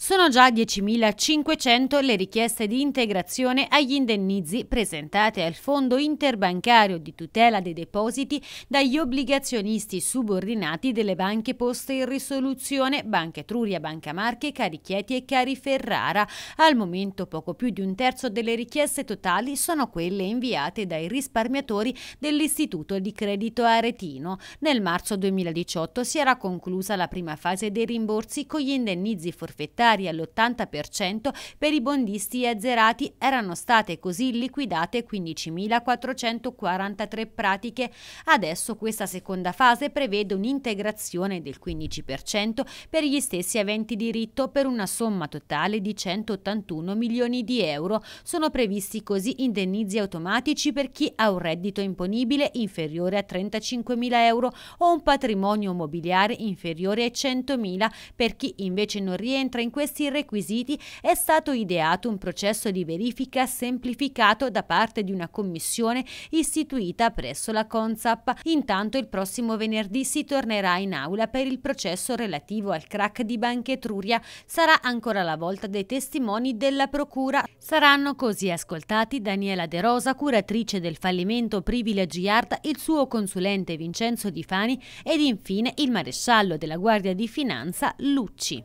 Sono già 10.500 le richieste di integrazione agli indennizi presentate al Fondo Interbancario di tutela dei depositi dagli obbligazionisti subordinati delle banche poste in risoluzione Banca Etruria, Banca Marche, Carichieti e Cari Ferrara. Al momento poco più di un terzo delle richieste totali sono quelle inviate dai risparmiatori dell'Istituto di Credito Aretino. Nel marzo 2018 si era conclusa la prima fase dei rimborsi con gli indennizi forfettari pari all'80% per i bondisti azzerati erano state così liquidate 15.443 pratiche. Adesso questa seconda fase prevede un'integrazione del 15% per gli stessi aventi diritto per una somma totale di 181 milioni di euro. Sono previsti così indennizi automatici per chi ha un reddito imponibile inferiore a 35.000 euro o un patrimonio mobiliare inferiore a 100.000 per chi invece non rientra in questo questi requisiti è stato ideato un processo di verifica semplificato da parte di una commissione istituita presso la CONSAP. Intanto il prossimo venerdì si tornerà in aula per il processo relativo al crack di Banca Etruria. Sarà ancora la volta dei testimoni della Procura. Saranno così ascoltati Daniela De Rosa, curatrice del fallimento Privilegiarda, il suo consulente Vincenzo Di Fani ed infine il maresciallo della Guardia di Finanza Lucci.